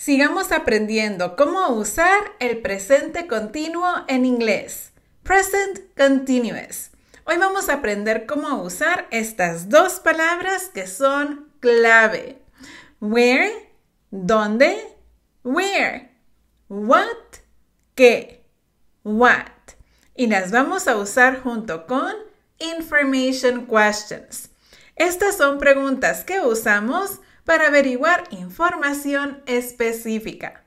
Sigamos aprendiendo cómo usar el presente continuo en inglés. Present continuous. Hoy vamos a aprender cómo usar estas dos palabras que son clave. Where, dónde, where. What, qué. What. Y las vamos a usar junto con information questions. Estas son preguntas que usamos para averiguar información específica.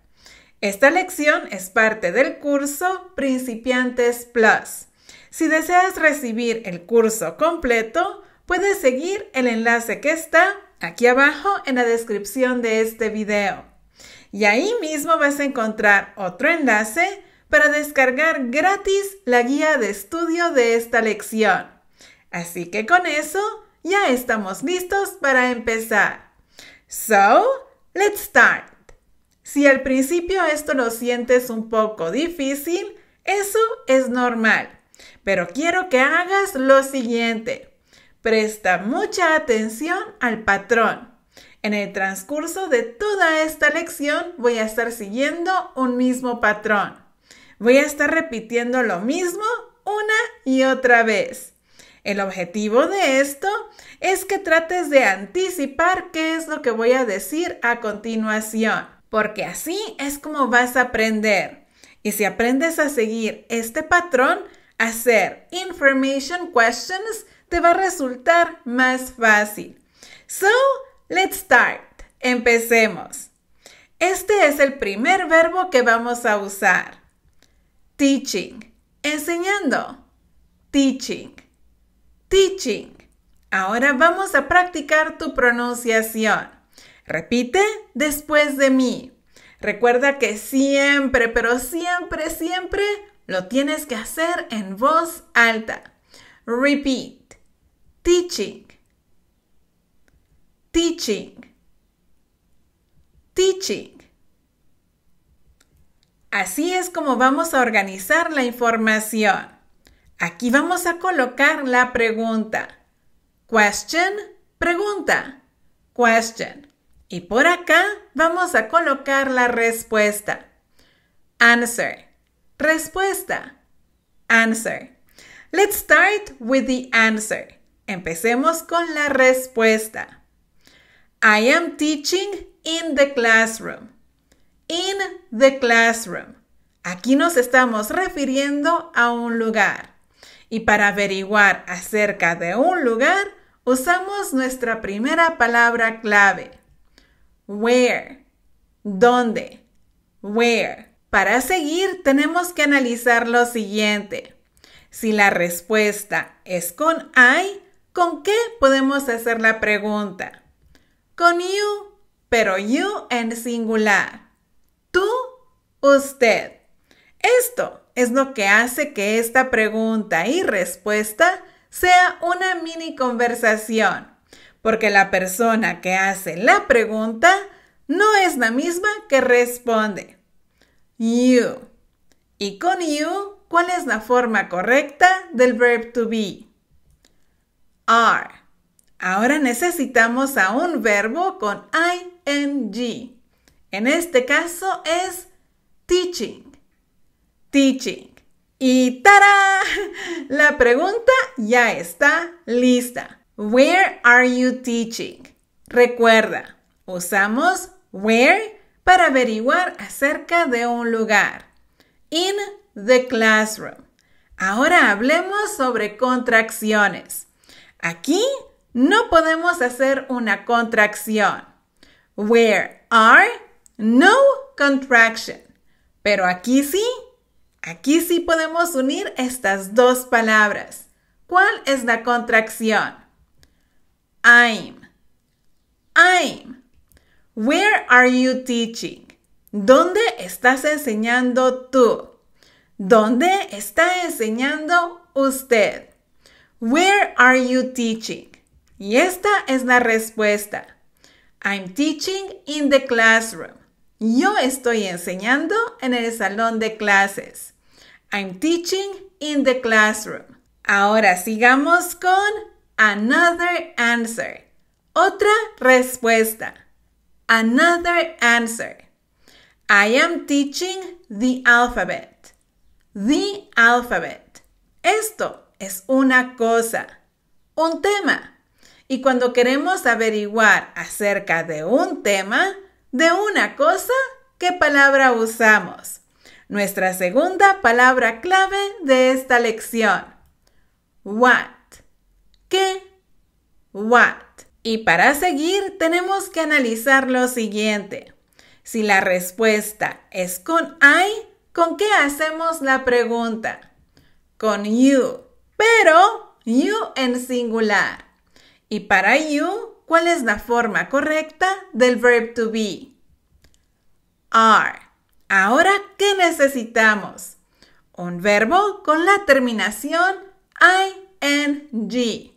Esta lección es parte del curso Principiantes Plus. Si deseas recibir el curso completo, puedes seguir el enlace que está aquí abajo en la descripción de este video. Y ahí mismo vas a encontrar otro enlace para descargar gratis la guía de estudio de esta lección. Así que con eso ya estamos listos para empezar. So, let's start. Si al principio esto lo sientes un poco difícil, eso es normal. Pero quiero que hagas lo siguiente. Presta mucha atención al patrón. En el transcurso de toda esta lección voy a estar siguiendo un mismo patrón. Voy a estar repitiendo lo mismo una y otra vez. El objetivo de esto es que trates de anticipar qué es lo que voy a decir a continuación, porque así es como vas a aprender. Y si aprendes a seguir este patrón, hacer information questions te va a resultar más fácil. So, let's start. Empecemos. Este es el primer verbo que vamos a usar. Teaching, enseñando. Teaching teaching. Ahora vamos a practicar tu pronunciación. Repite después de mí. Recuerda que siempre, pero siempre, siempre lo tienes que hacer en voz alta. Repeat. Teaching. Teaching. Teaching. Así es como vamos a organizar la información. Aquí vamos a colocar la pregunta. Question, pregunta. Question. Y por acá vamos a colocar la respuesta. Answer. Respuesta. Answer. Let's start with the answer. Empecemos con la respuesta. I am teaching in the classroom. In the classroom. Aquí nos estamos refiriendo a un lugar. Y para averiguar acerca de un lugar, usamos nuestra primera palabra clave. Where. ¿Dónde? Where. Para seguir, tenemos que analizar lo siguiente. Si la respuesta es con I, ¿con qué podemos hacer la pregunta? Con you, pero you en singular. Tú, usted. Esto es lo que hace que esta pregunta y respuesta sea una mini conversación, porque la persona que hace la pregunta no es la misma que responde. You. Y con you, ¿cuál es la forma correcta del verb to be? Are. Ahora necesitamos a un verbo con ing. En este caso es teaching. Teaching. Y ¡tara! La pregunta ya está lista. Where are you teaching? Recuerda, usamos where para averiguar acerca de un lugar. In the classroom. Ahora hablemos sobre contracciones. Aquí no podemos hacer una contracción. Where are no contraction. Pero aquí sí Aquí sí podemos unir estas dos palabras. ¿Cuál es la contracción? I'm. I'm. Where are you teaching? ¿Dónde estás enseñando tú? ¿Dónde está enseñando usted? Where are you teaching? Y esta es la respuesta. I'm teaching in the classroom. Yo estoy enseñando en el salón de clases. I'm teaching in the classroom. Ahora sigamos con another answer. Otra respuesta. Another answer. I am teaching the alphabet. The alphabet. Esto es una cosa, un tema. Y cuando queremos averiguar acerca de un tema, de una cosa, ¿qué palabra usamos? Nuestra segunda palabra clave de esta lección. What. ¿Qué? What. Y para seguir tenemos que analizar lo siguiente. Si la respuesta es con I, ¿con qué hacemos la pregunta? Con you, pero you en singular. Y para you, ¿cuál es la forma correcta del verb to be? Are. Ahora, ¿qué necesitamos? Un verbo con la terminación ing.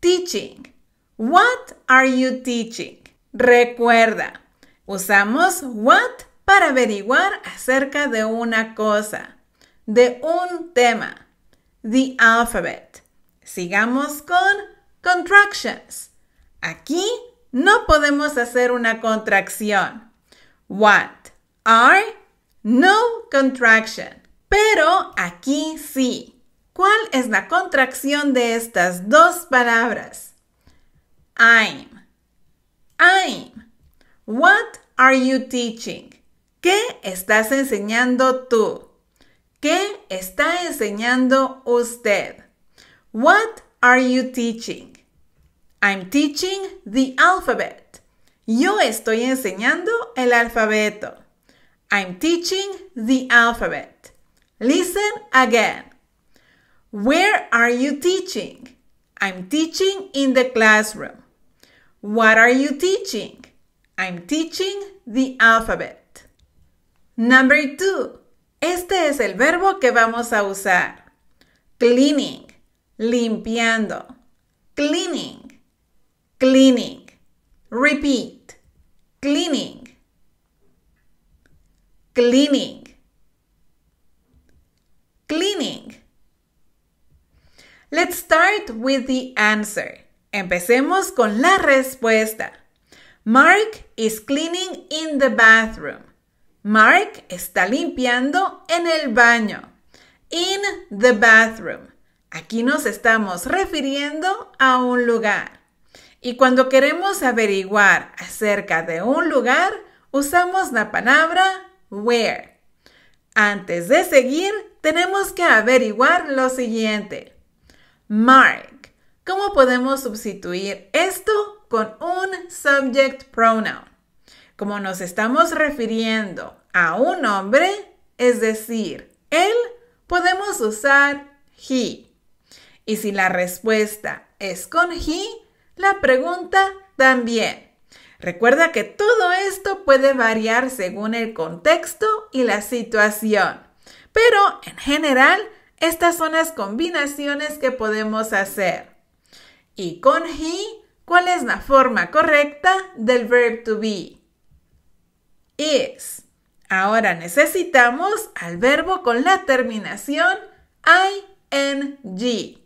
Teaching. What are you teaching? Recuerda, usamos what para averiguar acerca de una cosa, de un tema. The alphabet. Sigamos con contractions. Aquí no podemos hacer una contracción. What are no contraction. Pero aquí sí. ¿Cuál es la contracción de estas dos palabras? I'm. I'm. What are you teaching? ¿Qué estás enseñando tú? ¿Qué está enseñando usted? What are you teaching? I'm teaching the alphabet. Yo estoy enseñando el alfabeto. I'm teaching the alphabet. Listen again. Where are you teaching? I'm teaching in the classroom. What are you teaching? I'm teaching the alphabet. Number two. Este es el verbo que vamos a usar. Cleaning, limpiando. Cleaning, cleaning. Repeat, cleaning cleaning. Cleaning. Let's start with the answer. Empecemos con la respuesta. Mark is cleaning in the bathroom. Mark está limpiando en el baño. In the bathroom. Aquí nos estamos refiriendo a un lugar. Y cuando queremos averiguar acerca de un lugar, usamos la palabra where. Antes de seguir, tenemos que averiguar lo siguiente. Mark. ¿Cómo podemos sustituir esto con un subject pronoun? Como nos estamos refiriendo a un hombre, es decir, él, podemos usar he. Y si la respuesta es con he, la pregunta también. Recuerda que todo esto puede variar según el contexto y la situación, pero en general estas son las combinaciones que podemos hacer. Y con he, ¿cuál es la forma correcta del verb to be? Is. Ahora necesitamos al verbo con la terminación ing.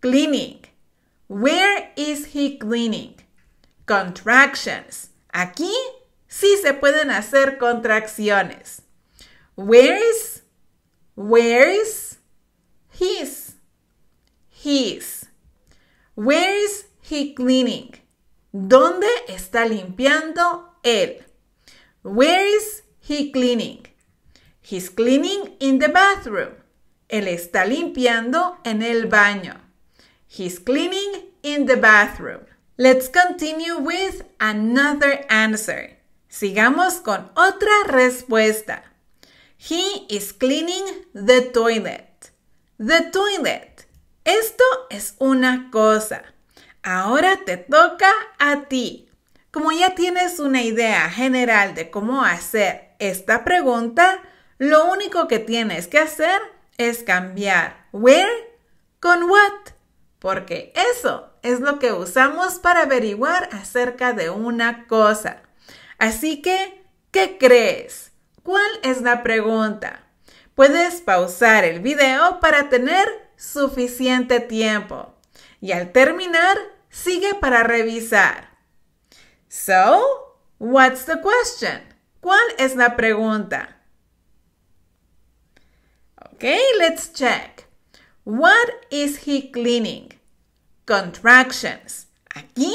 Cleaning. Where is he cleaning? contractions. Aquí sí se pueden hacer contracciones. Where's, where's his, his. is he cleaning? ¿Dónde está limpiando él? Where is he cleaning? He's cleaning in the bathroom. Él está limpiando en el baño. He's cleaning in the bathroom. Let's continue with another answer. Sigamos con otra respuesta. He is cleaning the toilet. The toilet. Esto es una cosa. Ahora te toca a ti. Como ya tienes una idea general de cómo hacer esta pregunta, lo único que tienes que hacer es cambiar where con what, porque eso es lo que usamos para averiguar acerca de una cosa. Así que, ¿qué crees? ¿Cuál es la pregunta? Puedes pausar el video para tener suficiente tiempo. Y al terminar, sigue para revisar. So, what's the question? ¿Cuál es la pregunta? Ok, let's check. What is he cleaning? contractions. Aquí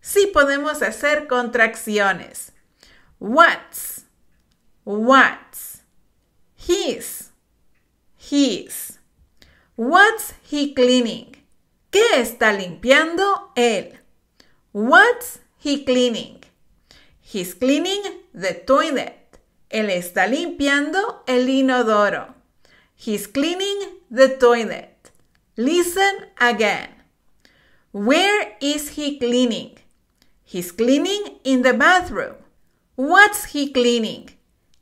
sí podemos hacer contracciones. What's, what's, his, his. What's he cleaning? ¿Qué está limpiando él? What's he cleaning? He's cleaning the toilet. Él está limpiando el inodoro. He's cleaning the toilet. Listen again. Where is he cleaning? He's cleaning in the bathroom. What's he cleaning?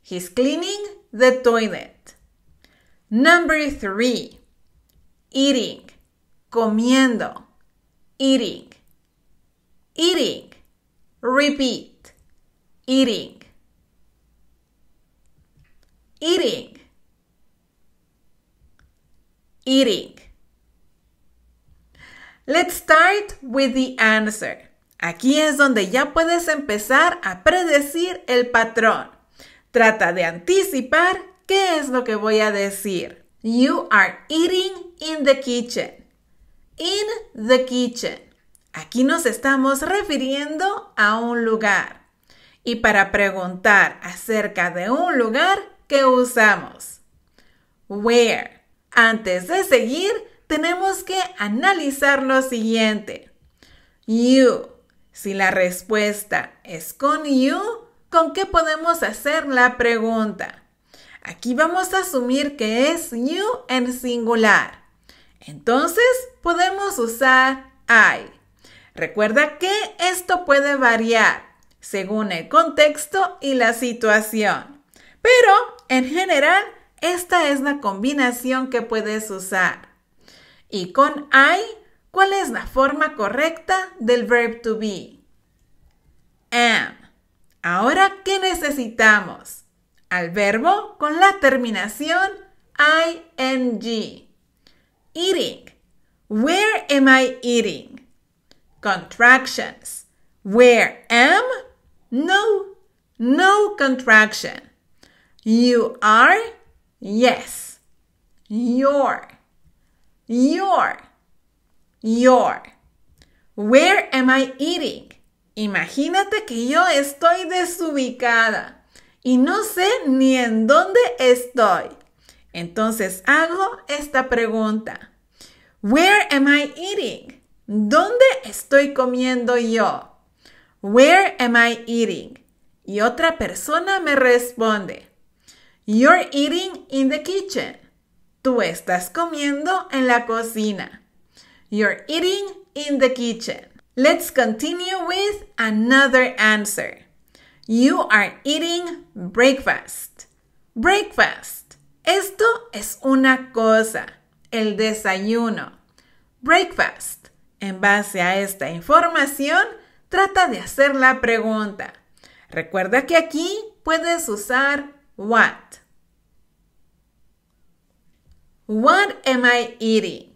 He's cleaning the toilet. Number three, eating, comiendo, eating, eating, repeat, eating, eating, eating. Let's start with the answer. Aquí es donde ya puedes empezar a predecir el patrón. Trata de anticipar qué es lo que voy a decir. You are eating in the kitchen. In the kitchen. Aquí nos estamos refiriendo a un lugar. Y para preguntar acerca de un lugar, ¿qué usamos? Where. Antes de seguir, tenemos que analizar lo siguiente. You. Si la respuesta es con you, ¿con qué podemos hacer la pregunta? Aquí vamos a asumir que es you en singular. Entonces podemos usar I. Recuerda que esto puede variar según el contexto y la situación. Pero en general, esta es la combinación que puedes usar. Y con I, ¿cuál es la forma correcta del verb to be? Am. Ahora, ¿qué necesitamos? Al verbo con la terminación ing. Eating. Where am I eating? Contractions. Where am? No. No contraction. You are? Yes. Your. Your. Your. Where am I eating? Imagínate que yo estoy desubicada y no sé ni en dónde estoy. Entonces hago esta pregunta. Where am I eating? ¿Dónde estoy comiendo yo? Where am I eating? Y otra persona me responde. You're eating in the kitchen. Tú estás comiendo en la cocina. You're eating in the kitchen. Let's continue with another answer. You are eating breakfast. Breakfast. Esto es una cosa, el desayuno. Breakfast. En base a esta información, trata de hacer la pregunta. Recuerda que aquí puedes usar what. What am I eating?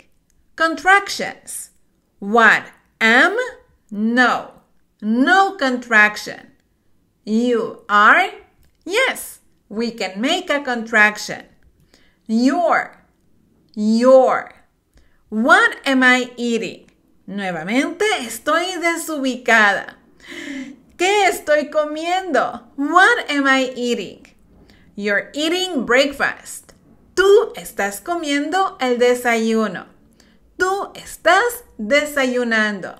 Contractions. What am? No. No contraction. You are? Yes. We can make a contraction. Your. Your. What am I eating? Nuevamente estoy desubicada. ¿Qué estoy comiendo? What am I eating? You're eating breakfast. Tú estás comiendo el desayuno. Tú estás desayunando.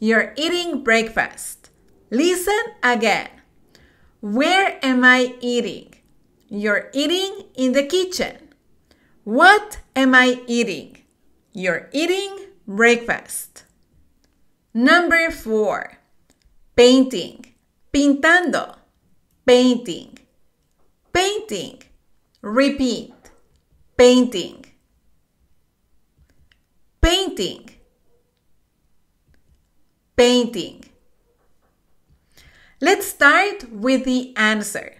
You're eating breakfast. Listen again. Where am I eating? You're eating in the kitchen. What am I eating? You're eating breakfast. Number four. Painting. Pintando. Painting. Painting. Repeat painting, painting, painting. Let's start with the answer.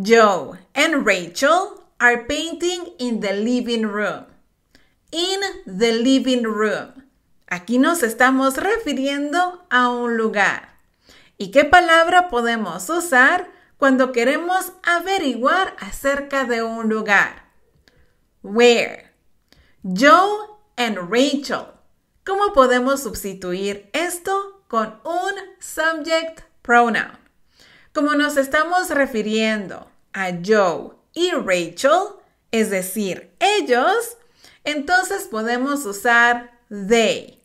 Joe and Rachel are painting in the living room. In the living room. Aquí nos estamos refiriendo a un lugar. ¿Y qué palabra podemos usar cuando queremos averiguar acerca de un lugar? where. Joe and Rachel. ¿Cómo podemos sustituir esto con un subject pronoun? Como nos estamos refiriendo a Joe y Rachel, es decir, ellos, entonces podemos usar they.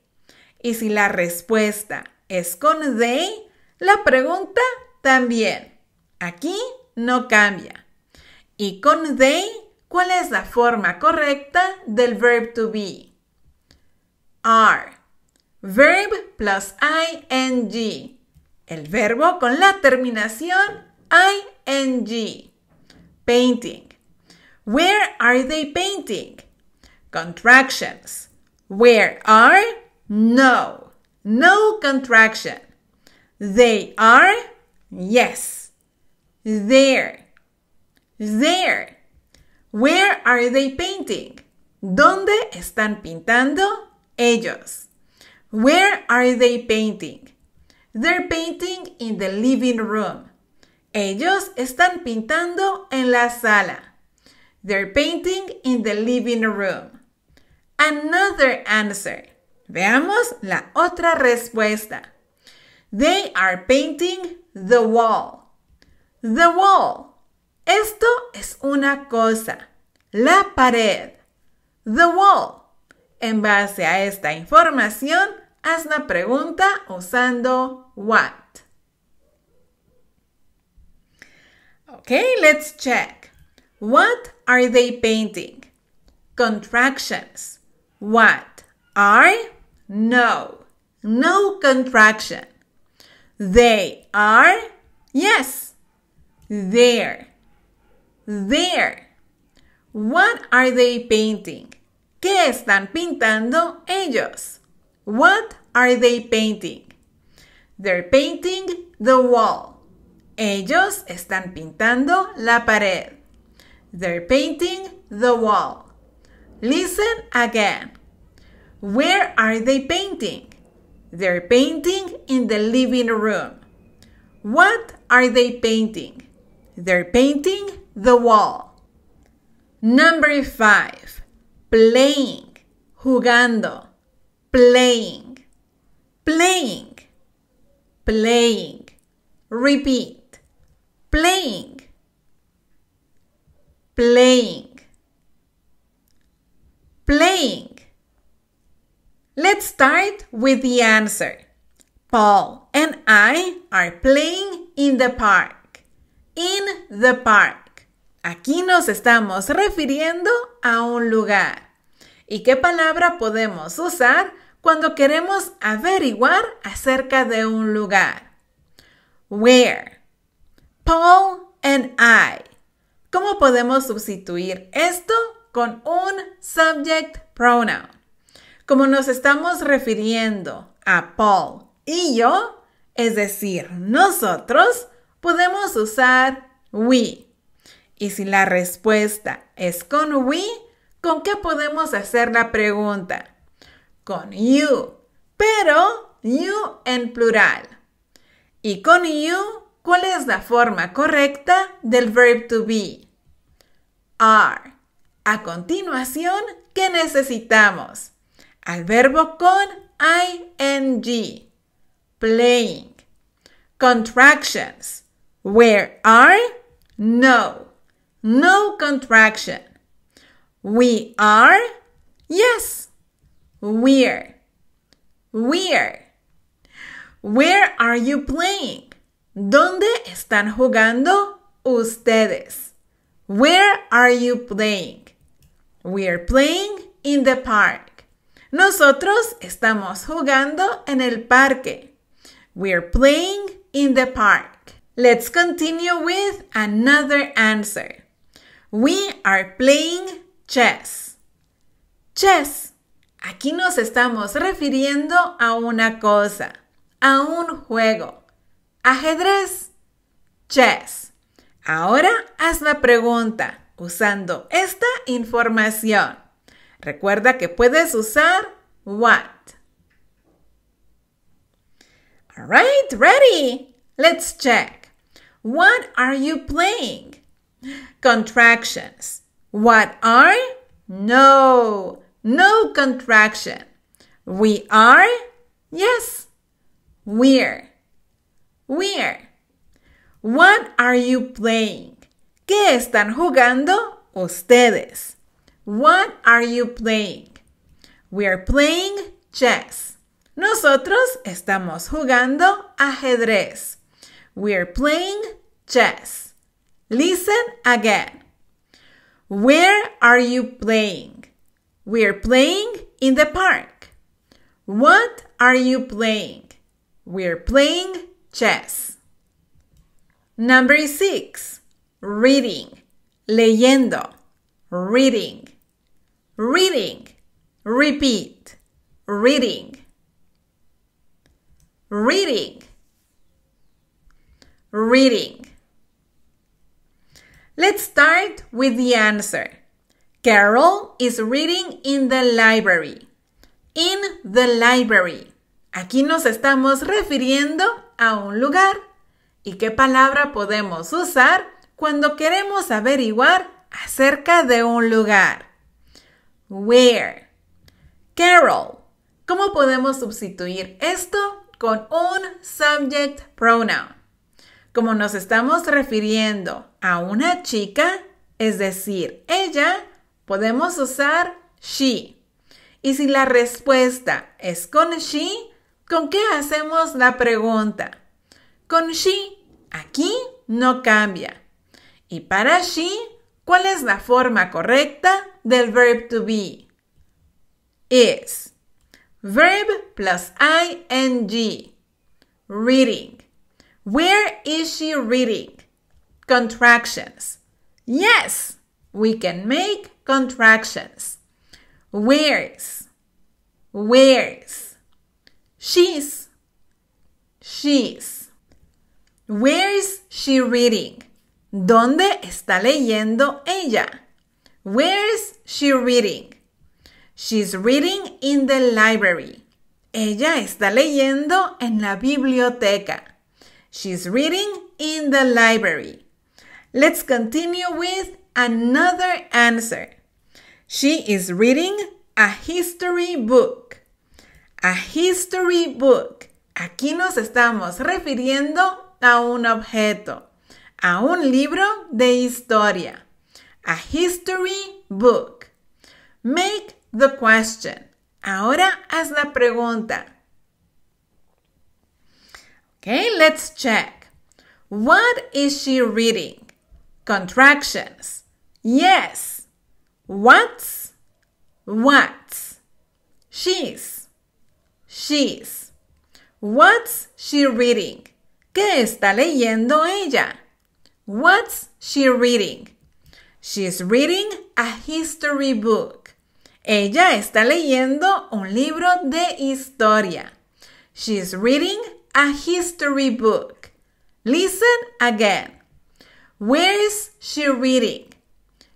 Y si la respuesta es con they, la pregunta también. Aquí no cambia. Y con they ¿Cuál es la forma correcta del verb to be? Are. Verb plus ing. El verbo con la terminación ing. Painting. Where are they painting? Contractions. Where are? No. No contraction. They are? Yes. There. There. Where are they painting? ¿Dónde están pintando ellos? Where are they painting? They're painting in the living room. Ellos están pintando en la sala. They're painting in the living room. Another answer. Veamos la otra respuesta. They are painting the wall. The wall. Esto es una cosa. La pared. The wall. En base a esta información, haz una pregunta usando what. Okay, let's check. What are they painting? Contractions. What are? No. No contraction. They are? Yes. There. there. What are they painting? ¿Qué están pintando ellos? What are they painting? They're painting the wall. Ellos están pintando la pared. They're painting the wall. Listen again. Where are they painting? They're painting in the living room. What are they painting? They're painting the wall. Number five, playing, jugando, playing, playing, playing. Repeat, playing, playing, playing. Let's start with the answer. Paul and I are playing in the park. In the park. Aquí nos estamos refiriendo a un lugar. ¿Y qué palabra podemos usar cuando queremos averiguar acerca de un lugar? Where. Paul and I. ¿Cómo podemos sustituir esto con un subject pronoun? Como nos estamos refiriendo a Paul y yo, es decir, nosotros, podemos usar we. Y si la respuesta es con we, ¿con qué podemos hacer la pregunta? Con you, pero you en plural. Y con you, ¿cuál es la forma correcta del verb to be? Are. A continuación, ¿qué necesitamos? Al verbo con ing. Playing. Contractions. Where are? No. no contraction. We are, yes, we're, we're. Where are you playing? ¿Dónde están jugando ustedes? Where are you playing? We're playing in the park. Nosotros estamos jugando en el parque. We're playing in the park. Let's continue with another answer. We are playing chess. Chess. Aquí nos estamos refiriendo a una cosa, a un juego. Ajedrez. Chess. Ahora haz la pregunta usando esta información. Recuerda que puedes usar what. All right, ready? Let's check. What are you playing? Contractions. What are? No, no contraction. We are? Yes. We're. We're. What are you playing? ¿Qué están jugando ustedes? What are you playing? We are playing chess. Nosotros estamos jugando ajedrez. We are playing chess. Listen again. Where are you playing? We're playing in the park. What are you playing? We're playing chess. Number six, reading, leyendo, reading, reading, repeat, reading, reading, reading. Let's start with the answer. Carol is reading in the library. In the library. Aquí nos estamos refiriendo a un lugar. ¿Y qué palabra podemos usar cuando queremos averiguar acerca de un lugar? Where. Carol. ¿Cómo podemos sustituir esto con un subject pronoun? como nos estamos refiriendo a una chica, es decir, ella, podemos usar she. Y si la respuesta es con she, ¿con qué hacemos la pregunta? Con she, aquí no cambia. Y para she, ¿cuál es la forma correcta del verb to be? Is. Verb plus ing. Reading. Where is she reading? Contractions. Yes, we can make contractions. Where's? Where's? She's. She's. Where is she reading? ¿Dónde está leyendo ella? Where is she reading? She's reading in the library. Ella está leyendo en la biblioteca. She's reading in the library. Let's continue with another answer. She is reading a history book. A history book. Aquí nos estamos refiriendo a un objeto, a un libro de historia. A history book. Make the question. Ahora haz la pregunta. Okay, let's check. What is she reading? Contractions. Yes. What's? What's? She's. She's. What's she reading? ¿Qué está leyendo ella? What's she reading? She's reading a history book. Ella está leyendo un libro de historia. She's reading a history book. Listen again. Where is she reading?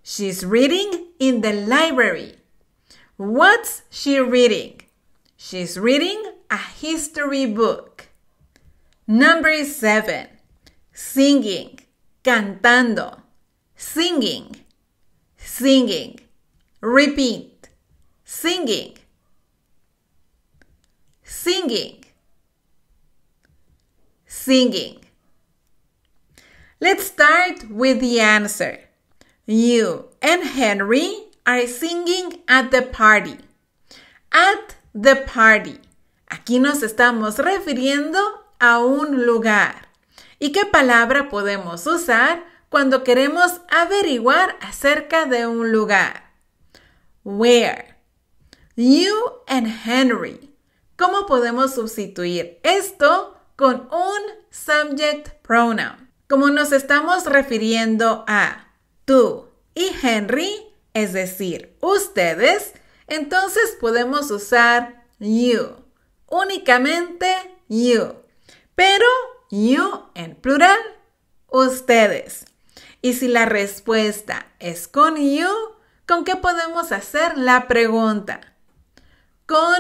She's reading in the library. What's she reading? She's reading a history book. Number seven, singing, cantando, singing, singing, repeat, singing, singing. singing. Let's start with the answer. You and Henry are singing at the party. At the party. Aquí nos estamos refiriendo a un lugar. ¿Y qué palabra podemos usar cuando queremos averiguar acerca de un lugar? Where. You and Henry. ¿Cómo podemos sustituir esto con un subject pronoun. Como nos estamos refiriendo a tú y Henry, es decir, ustedes, entonces podemos usar you, únicamente you, pero you en plural, ustedes. Y si la respuesta es con you, ¿con qué podemos hacer la pregunta? Con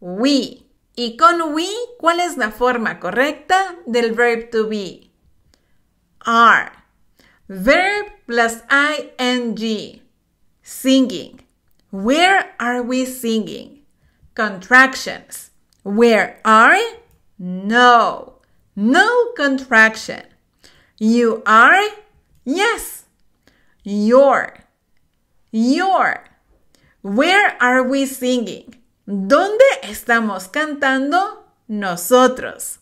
we. Y con we, ¿cuál es la forma correcta del verb to be? Are. Verb plus ing. Singing. Where are we singing? Contractions. Where are? No. No contraction. You are? Yes. Your. Your. Where are we singing? ¿Dónde estamos cantando? Nosotros.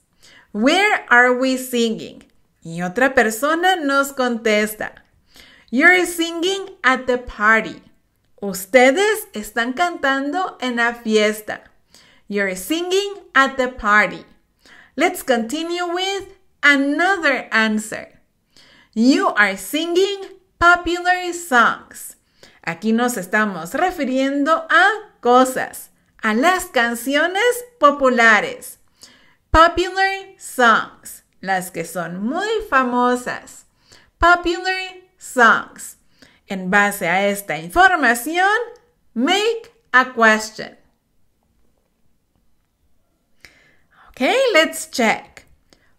Where are we singing? Y otra persona nos contesta. You're singing at the party. Ustedes están cantando en la fiesta. You're singing at the party. Let's continue with another answer. You are singing popular songs. Aquí nos estamos refiriendo a cosas a las canciones populares. Popular songs, las que son muy famosas. Popular songs. En base a esta información, make a question. Okay, let's check.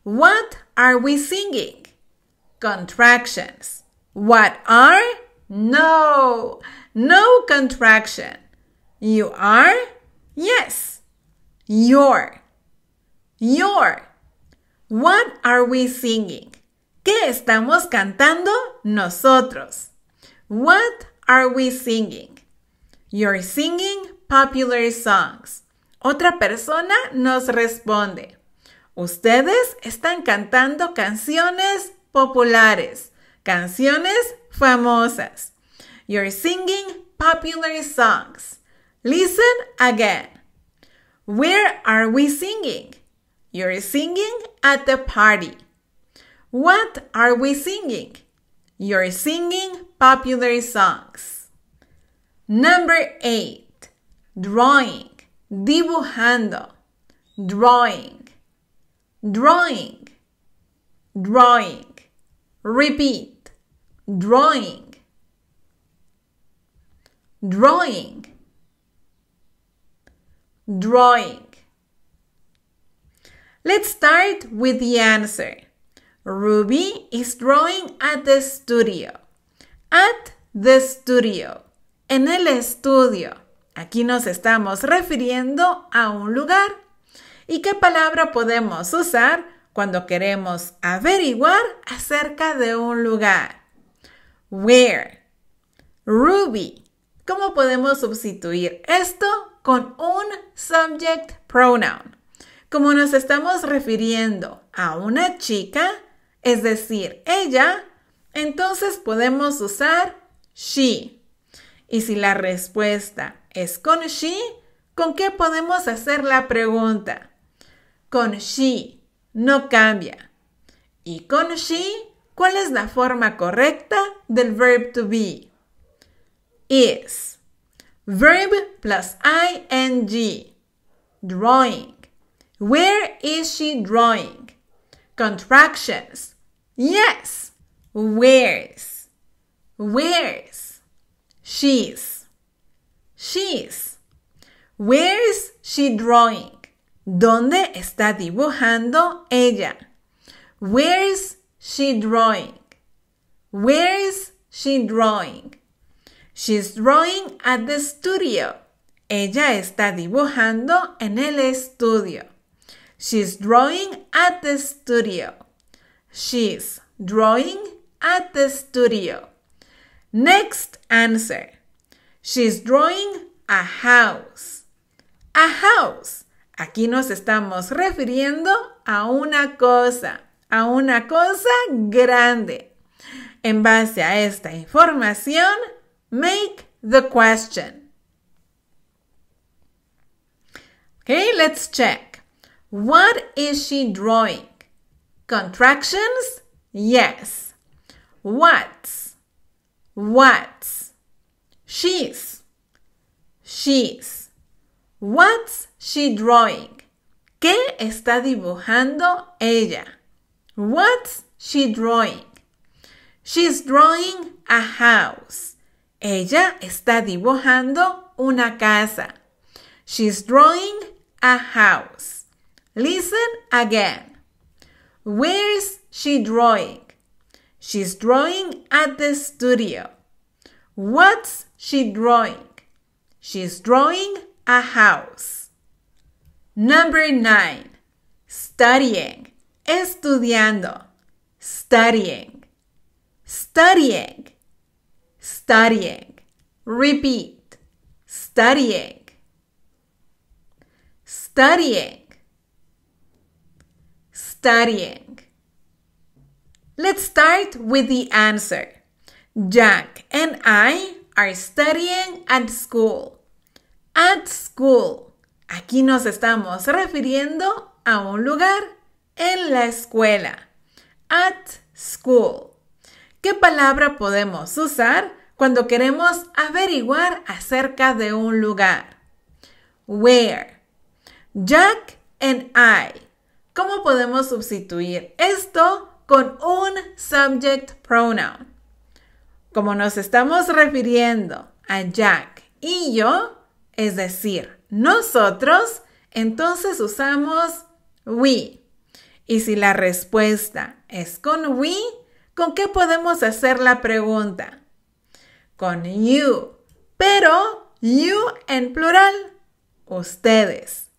What are we singing? Contractions. What are? No, no contraction. You are? Yes. Your. Your. What are we singing? ¿Qué estamos cantando nosotros? What are we singing? You're singing popular songs. Otra persona nos responde. Ustedes están cantando canciones populares, canciones famosas. You're singing popular songs. Listen again. Where are we singing? You're singing at the party. What are we singing? You're singing popular songs. Number 8. Drawing. Dibujando. Drawing. Drawing. Drawing. Repeat. Drawing. Drawing. drawing. Let's start with the answer. Ruby is drawing at the studio. At the studio. En el estudio. Aquí nos estamos refiriendo a un lugar. ¿Y qué palabra podemos usar cuando queremos averiguar acerca de un lugar? Where. Ruby. ¿Cómo podemos sustituir esto con un subject pronoun. Como nos estamos refiriendo a una chica, es decir, ella, entonces podemos usar she. Y si la respuesta es con she, ¿con qué podemos hacer la pregunta? Con she, no cambia. Y con she, ¿cuál es la forma correcta del verb to be? Is. Verb plus ing. Drawing. Where is she drawing? Contractions. Yes. Where's? Where's? She's. She's. Where's she drawing? ¿Dónde está dibujando ella? Where's she drawing? Where's she drawing? She's drawing at the studio. Ella está dibujando en el estudio. She's drawing at the studio. She's drawing at the studio. Next answer. She's drawing a house. A house. Aquí nos estamos refiriendo a una cosa, a una cosa grande. En base a esta información, Make the question. Okay, let's check. What is she drawing? Contractions? Yes. What's? What's? She's. She's. What's she drawing? ¿Qué está dibujando ella? What's she drawing? She's drawing a house. Ella está dibujando una casa. She's drawing a house. Listen again. Where's she drawing? She's drawing at the studio. What's she drawing? She's drawing a house. Number nine. Studying. Estudiando. Studying. Studying studying. Repeat, studying. Studying. Studying. Let's start with the answer. Jack and I are studying at school. At school. Aquí nos estamos refiriendo a un lugar en la escuela. At school. ¿Qué palabra podemos usar cuando queremos averiguar acerca de un lugar. Where. Jack and I. ¿Cómo podemos sustituir esto con un subject pronoun? Como nos estamos refiriendo a Jack y yo, es decir, nosotros, entonces usamos we. Y si la respuesta es con we, ¿con qué podemos hacer la pregunta? con you, pero you en plural, ustedes.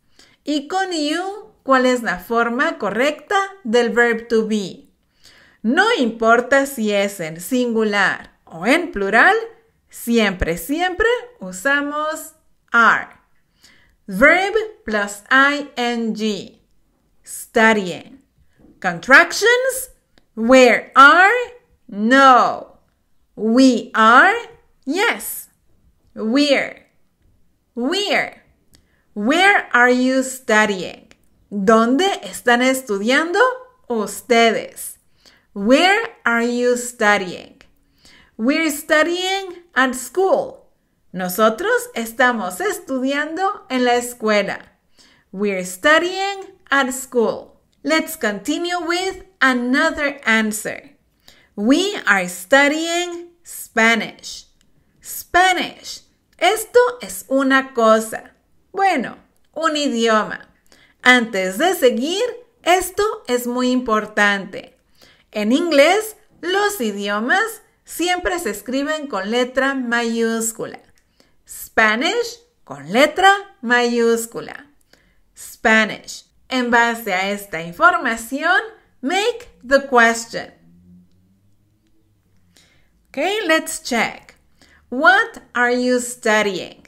Y con you, ¿cuál es la forma correcta del verb to be? No importa si es en singular o en plural, siempre, siempre usamos are. Verb plus ing. Studying. Contractions. Where are? No. We are, yes. We're, we're. Where are you studying? ¿Dónde están estudiando ustedes? Where are you studying? We're studying at school. Nosotros estamos estudiando en la escuela. We're studying at school. Let's continue with another answer. We are studying Spanish. Spanish. Esto es una cosa. Bueno, un idioma. Antes de seguir, esto es muy importante. En inglés, los idiomas siempre se escriben con letra mayúscula. Spanish con letra mayúscula. Spanish. En base a esta información, make the question. Okay, let's check. What are you studying?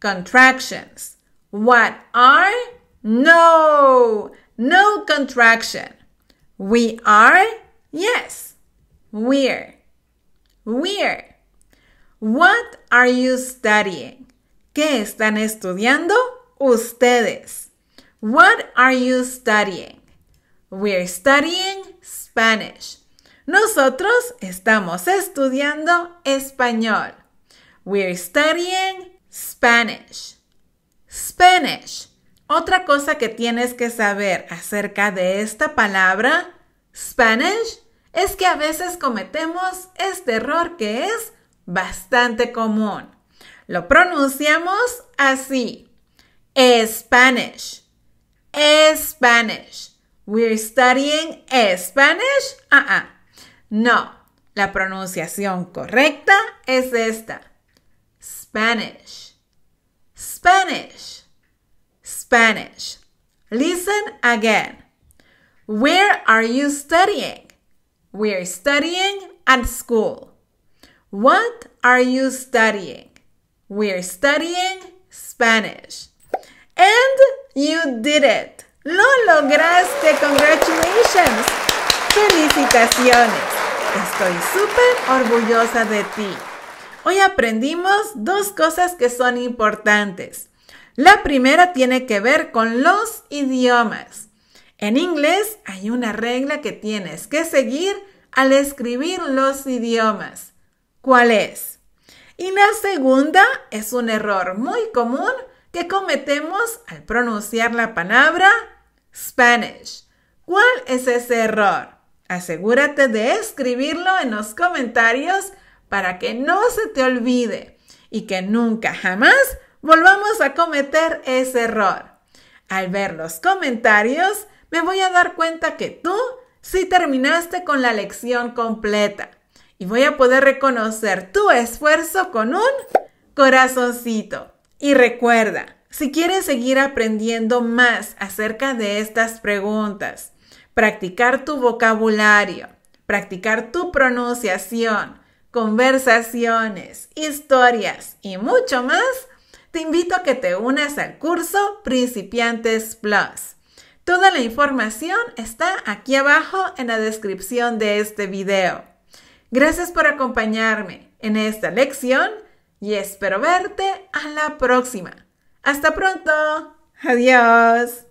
Contractions. What are? No, no contraction. We are? Yes. We're. We're. What are you studying? ¿Qué están estudiando? Ustedes. What are you studying? We're studying Spanish. Nosotros estamos estudiando español. We're studying Spanish. Spanish. Otra cosa que tienes que saber acerca de esta palabra, Spanish, es que a veces cometemos este error que es bastante común. Lo pronunciamos así. Spanish. Spanish. We're studying Spanish. Ah, -uh. No, la pronunciación correcta es esta. Spanish. Spanish. Spanish. Listen again. Where are you studying? We're studying at school. What are you studying? We're studying Spanish. And you did it. Lo lograste. Congratulations. Felicitaciones. Estoy súper orgullosa de ti. Hoy aprendimos dos cosas que son importantes. La primera tiene que ver con los idiomas. En inglés hay una regla que tienes que seguir al escribir los idiomas. ¿Cuál es? Y la segunda es un error muy común que cometemos al pronunciar la palabra Spanish. ¿Cuál es ese error? Asegúrate de escribirlo en los comentarios para que no se te olvide y que nunca jamás volvamos a cometer ese error. Al ver los comentarios, me voy a dar cuenta que tú sí terminaste con la lección completa y voy a poder reconocer tu esfuerzo con un corazoncito. Y recuerda, si quieres seguir aprendiendo más acerca de estas preguntas, practicar tu vocabulario, practicar tu pronunciación, conversaciones, historias y mucho más, te invito a que te unas al curso Principiantes Plus. Toda la información está aquí abajo en la descripción de este video. Gracias por acompañarme en esta lección y espero verte a la próxima. Hasta pronto. Adiós.